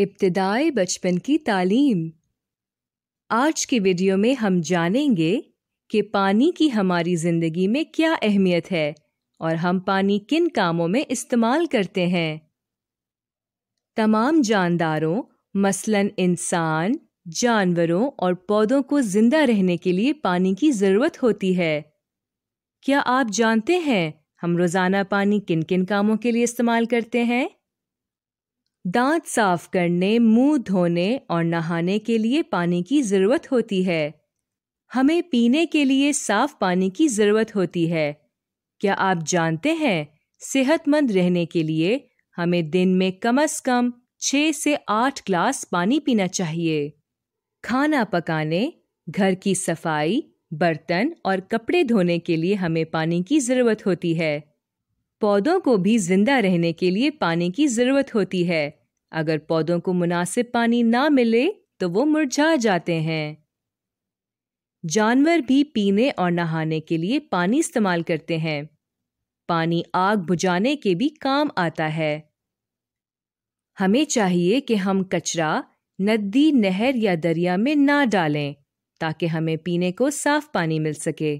इब्तदाई बचपन की तालीम आज के वीडियो में हम जानेंगे कि पानी की हमारी ज़िंदगी में क्या अहमियत है और हम पानी किन कामों में इस्तेमाल करते हैं तमाम जानदारों मसलन इंसान जानवरों और पौधों को ज़िंदा रहने के लिए पानी की ज़रूरत होती है क्या आप जानते हैं हम रोज़ाना पानी किन किन कामों के लिए इस्तेमाल करते हैं दांत साफ करने मुंह धोने और नहाने के लिए पानी की ज़रूरत होती है हमें पीने के लिए साफ पानी की ज़रूरत होती है क्या आप जानते हैं सेहतमंद रहने के लिए हमें दिन में कम अज कम छः से आठ ग्लास पानी पीना चाहिए खाना पकाने घर की सफाई बर्तन और कपड़े धोने के लिए हमें पानी की ज़रूरत होती है पौधों को भी जिंदा रहने के लिए पानी की जरूरत होती है अगर पौधों को मुनासिब पानी ना मिले तो वो मुरझा जाते हैं जानवर भी पीने और नहाने के लिए पानी इस्तेमाल करते हैं पानी आग बुझाने के भी काम आता है हमें चाहिए कि हम कचरा नदी नहर या दरिया में ना डालें ताकि हमें पीने को साफ पानी मिल सके